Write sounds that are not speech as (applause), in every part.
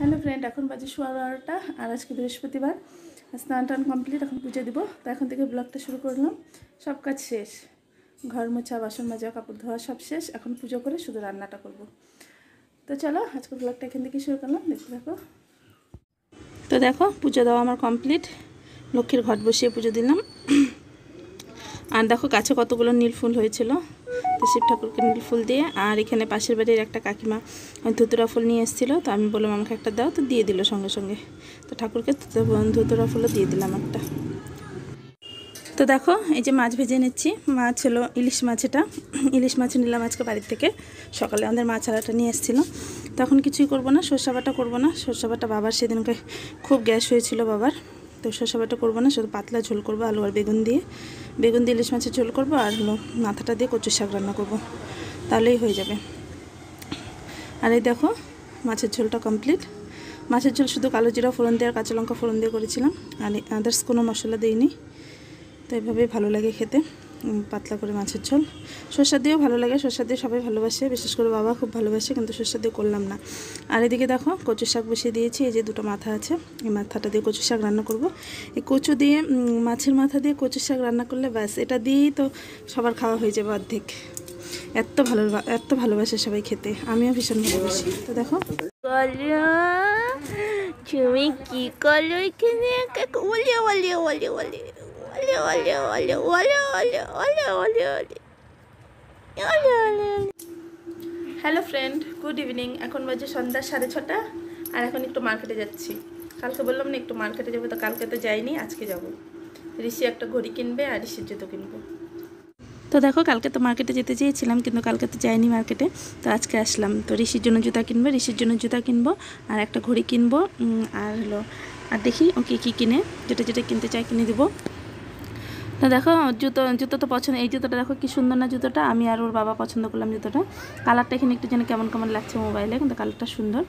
hello friend এখন বাজে সোয়া বারোটা আর আজকে বৃহস্পতিবার স্নান টান কমপ্লিট এখন পুজো দিব তো এখন থেকে ব্লগটা শুরু করলাম সব কাজ শেষ ঘর মোছা বাসন মাজা কাপড় ধোয়া সব শেষ এখন পুজো করে শুধু রান্নাটা করব তো চলো আজকে ব্লগটা এখান থেকে শুরু করলাম দেখতে দেখো তো দেখো পুজো দেওয়া আমার কমপ্লিট লক্ষ্মীর ঘট বসিয়ে পুজো দিলাম আর দেখো কাছে কতগুলো নীল ফুল হয়েছিল করতে শিব ঠাকুরকে নীল ফুল দিয়ে আর এখানে পাশের বাড়ির একটা কাকিমা ধুতুরা ফুল নিয়ে এসেছিলো তো আমি বললাম আমাকে একটা দাও তো দিয়ে দিল সঙ্গে সঙ্গে তো ঠাকুরকে ধুতুরা ফুলও দিয়ে দিলাম একটা তো দেখো এই যে মাছ ভেজে নিচ্ছি মাছ হলো ইলিশ মাছ এটা ইলিশ মাছ নিলাম আজকে বাড়ির থেকে সকালে আমাদের মাছ আলাটা নিয়ে এসেছিলো তখন কিছুই করব না সরষাবাটা করব না সর্ষা বাটা বাবার সেদিনকে খুব গ্যাস হয়েছিল বাবার তো শসাবাটা করবো না শুধু পাতলা ঝোল করবো আলু আর বেগুন দিয়ে বেগুন দিয়ে ইলিশ মাছের ঝোল করবো আর মাথাটা দিয়ে কচুর শাক রান্না করবো তাহলেই হয়ে যাবে আর এই দেখো মাছের ঝোলটা কমপ্লিট মাছের ঝোল শুধু কালো জিরা ফোড়ন দিয়ে আর কাঁচা লঙ্কা ফোড়ন দিয়ে করেছিলাম আর আদার্স কোনো মশলা দিইনি তো এভাবেই ভালো লাগে খেতে পাতলা করে মাছের ঝোল সর্ষা দিয়েও ভালো লাগে সর্ষা দিয়ে সবাই ভালোবাসে বিশেষ করে বাবা খুব ভালোবাসে কিন্তু সর্ষা দিয়ে করলাম না আর এদিকে দেখো কচু শাক বসিয়ে দিয়েছি এই যে দুটো মাথা আছে এই মাথাটা দিয়ে কচু শাক রান্না করব এই কচু দিয়ে মাছের মাথা দিয়ে কচু শাক রান্না করলে ব্যাস এটা দিয়েই তো সবার খাওয়া হয়ে যাবে অর্ধেক এত ভালো এত ভালোবাসে সবাই খেতে আমিও ভীষণ ভালোবাসি তো দেখো তুমি কি করলো এখানে Olha, olha, olha, olha, olha, olha, olha, olha, olha, hello friend good evening এখন olha, সন্ধ্যা সাড়ে ছটা আর এখন একটু মার্কেটে যাচ্ছি কালকে বললাম না একটু মার্কেটে যাবো তো কালকে তো olha, আজকে olha, ঋষি একটা ঘড়ি কিনবে আর ঋষির জুতো কিনবো তো দেখো কালকে তো মার্কেটে যেতে চেয়েছিলাম কিন্তু কালকে তো যাইনি মার্কেটে তো আজকে আসলাম তো ঋষির জন্য জুতা কিনবো ঋষির জন্য জুতা কিনবো আর একটা ঘড়ি কিনবো আর হলো আর দেখি ওকে কী কিনে যেটা যেটা কিনতে চাই কিনে দেবো তো দেখো জুতো জুতো তো পছন্দ এই জুতোটা দেখো কি সুন্দর না জুতোটা আমি আর ওর বাবা পছন্দ করলাম জুতোটা কালারটা এখানে একটু যেন কেমন কেমন লাগছে মোবাইলে কিন্তু কালারটা সুন্দর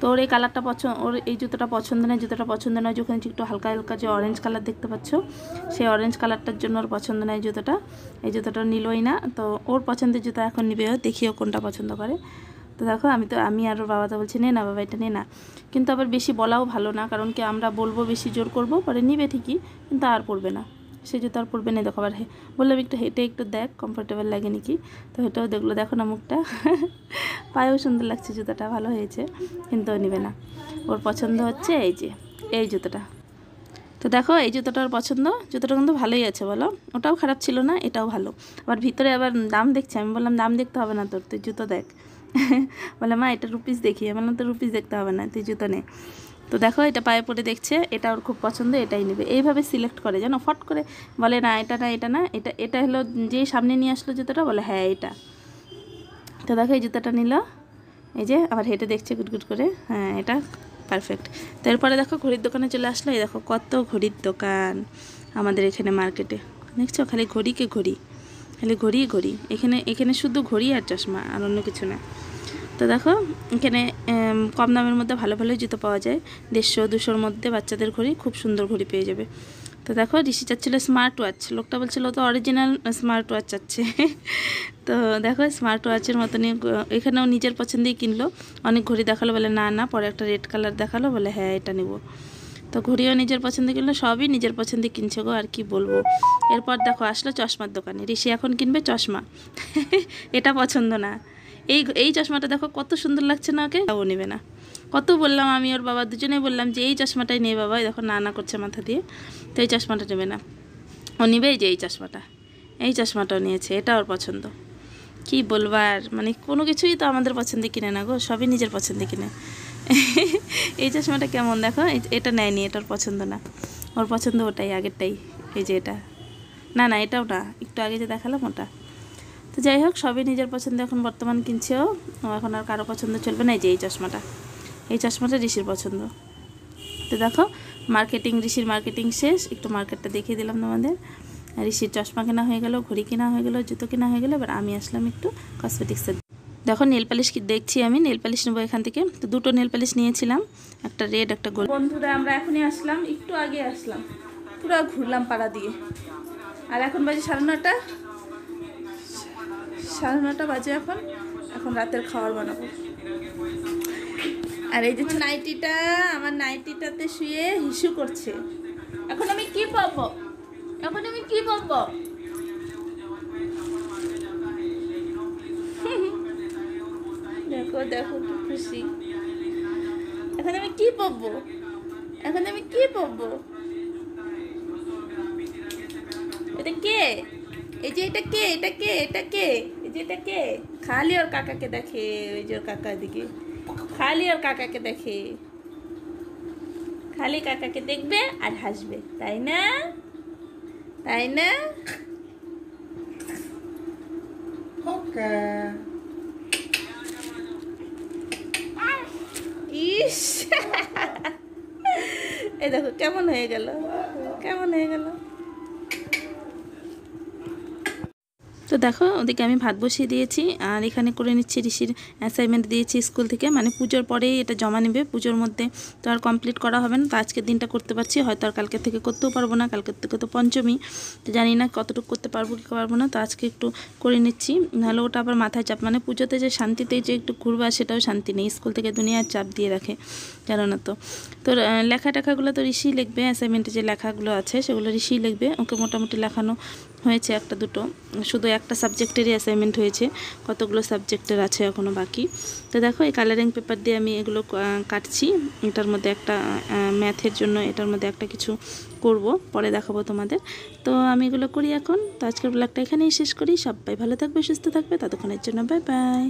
তো ওর এই কালারটা পছন্দ ওর এই জুতোটা পছন্দ নয় জুতোটা পছন্দ নয় যখন একটু হালকা হালকা যে অরেঞ্জ কালার দেখতে পাচ্ছ সেই অরেঞ্জ কালারটার জন্য ওর পছন্দ নয় জুতোটা এই জুতোটা নিলই না তো ওর পছন্দের জুতো এখন নিবে দেখিও কোনটা পছন্দ করে তো দেখো আমি তো আমি আর ওর বাবা তো বলছি নে না বাবা এটা নে না কিন্তু আবার বেশি বলাও ভালো না কারণ কি আমরা বলবো বেশি জোর করব পরে নিবে ঠিকই কিন্তু আর পড়বে না সে জুতো আর পরবে না দেখো আবার বললাম একটু হেঁটে একটু দেখ কমফোর্টেবল লাগে নাকি তো হেঁটেও দেখলো দেখো না মুখটা (laughs) পায়েও সুন্দর লাগছে জুতোটা ভালো হয়েছে কিন্তু নেবে না ওর পছন্দ হচ্ছে এই যে এই জুতোটা তো দেখো এই জুতোটা ওর পছন্দ জুতোটা কিন্তু ভালোই আছে বলো ওটাও খারাপ ছিল না এটাও ভালো আবার ভিতরে আবার দাম দেখছে আমি বললাম দাম দেখতে হবে না তোর তুই জুতো দেখ (laughs) বললাম মা এটা রুপিস দেখি আমার বললাম তো রুপিস দেখতে হবে না তুই জুতো নেই তো দেখো এটা পায়ে পরে দেখছে এটা ওর খুব পছন্দ এটাই নেবে এইভাবে সিলেক্ট করে যেন ফট করে বলে না এটা না এটা না এটা এটা হলো যে সামনে নিয়ে আসলো জুতোটা বলে হ্যাঁ এটা তো দেখো এই জুতোটা নিল এই যে আবার হেঁটে দেখছে গুটগুট করে হ্যাঁ এটা পারফেক্ট তারপরে দেখো ঘড়ির দোকানে চলে আসলো এই দেখো কত ঘড়ির দোকান আমাদের এখানে মার্কেটে দেখছো খালি ঘড়িকে ঘড়ি খালি ঘড়ি ঘড়ি এখানে এখানে শুধু ঘড়ি আর চশমা আর অন্য কিছু না তো দেখো এখানে কম দামের মধ্যে ভালো ভালো জুতো পাওয়া যায় দেড়শো দুশোর মধ্যে বাচ্চাদের ঘড়ি খুব সুন্দর ঘড়ি পেয়ে যাবে তো দেখো ঋষি চাচ্ছিলো স্মার্ট ওয়াচ লোকটা বলছিল তো অরিজিনাল স্মার্ট ওয়াচ চাচ্ছে তো দেখো স্মার্ট ওয়াচের মতনই এখানেও নিজের পছন্দেই কিনলো অনেক ঘড়ি দেখালো বলে না না পরে একটা রেড কালার দেখালো বলে হ্যাঁ এটা নেব তো ঘড়িও নিজের পছন্দে কিনলো সবই নিজের পছন্দে কিনছে গো আর কি বলবো এরপর দেখো আসলো চশমার দোকানে ঋষি এখন কিনবে চশমা এটা পছন্দ না এই এই চশমাটা দেখো কত সুন্দর লাগছে না ওকে তাও নেবে না কত বললাম আমি ওর বাবা দুজনেই বললাম যে এই চশমাটাই নেই বাবা দেখো না না করছে মাথা দিয়ে তো এই চশমাটা নেবে না ও নেবে যে এই চশমাটা এই চশমাটাও নিয়েছে এটা ওর পছন্দ কি বলবার মানে কোনো কিছুই তো আমাদের পছন্দে কিনে না গো সবই নিজের পছন্দে কিনে (laughs) এই চশমাটা কেমন দেখো এটা নেয়নি ওর পছন্দ না ওর পছন্দ ওটাই আগেরটাই এই যে এটা না না এটাও না একটু আগে যে দেখালাম ওটা তো যাই হোক সবই নিজের পছন্দ এখন বর্তমান কিনছেও এখন আর কারো পছন্দ চলবে না এই যে এই চশমাটা এই চশমাটা ঋষির পছন্দ তো দেখো মার্কেটিং ঋষির মার্কেটিং শেষ একটু মার্কেটটা দেখিয়ে দিলাম তোমাদের ঋষির চশমা কেনা হয়ে গেল ঘড়ি কেনা হয়ে গেল জুতো কেনা হয়ে গেল এবার আমি আসলাম একটু কসমেটিক্সের দেখো নেল পালিশ দেখছি আমি নেল পালিশ নেবো এখান থেকে তো দুটো নেল পালিশ নিয়েছিলাম একটা রেড একটা গোল বন্ধুরা আমরা এখনই আসলাম একটু আগে আসলাম পুরো ঘুরলাম পাড়া দিয়ে আর এখন বাজে সাড়ে নটা সাড়ে নটা বাজে এখন এখন রাতের খাবার বানাবো আর এই যে নাইটিটা আমার নাইটিটাতে শুয়ে হিসু করছে এখন আমি কি পাবো এখন আমি কি পাবো দেখো দেখো কি খুশি এখন আমি কি পাবো এখন আমি কি পাবো এটা কে এই যে এটা কে এটা কে এটা কে খালি ওর কাকাকে দেখে ওই যে ওর দিকে খালি ওর কাকাকে দেখে খালি কাকাকে দেখবে আর হাসবে তাই না তাই না ইস এ দেখো কেমন হয়ে গেল কেমন হয়ে গেল তো দেখো ওদিকে আমি ভাত বসিয়ে দিয়েছি আর এখানে করে নিচ্ছি ঋষির অ্যাসাইনমেন্ট দিয়েছি স্কুল থেকে মানে পুজোর পরেই এটা জমা নেবে পুজোর মধ্যে তো আর কমপ্লিট করা হবে না তো আজকের দিনটা করতে পারছি হয়তো আর কালকে থেকে করতেও পারবো না কালকের থেকে তো পঞ্চমী তো জানি না কতটুকু করতে পারবো কি পারবো না তো আজকে একটু করে নিচ্ছি নাহলে ওটা আবার মাথায় চাপ মানে পুজোতে যে শান্তিতে যে একটু ঘুরবা সেটাও শান্তি নেই স্কুল থেকে দুনিয়ার চাপ দিয়ে রাখে জানো না তো তো লেখা টেখাগুলো তো ঋষি লিখবে অ্যাসাইনমেন্টে যে লেখাগুলো আছে সেগুলো ঋষি লিখবে ওকে মোটামুটি লেখানো হয়েছে একটা দুটো শুধু একটা সাবজেক্টেরই অ্যাসাইনমেন্ট হয়েছে কতগুলো সাবজেক্টের আছে এখনও বাকি তো দেখো এই কালারিং পেপার দিয়ে আমি এগুলো কাটছি এটার মধ্যে একটা ম্যাথের জন্য এটার মধ্যে একটা কিছু করব পরে দেখাবো তোমাদের তো আমি এগুলো করি এখন তো আজকের ব্লগটা এখানেই শেষ করি সবাই ভালো থাকবে সুস্থ থাকবে ততক্ষণের জন্য বাই বাই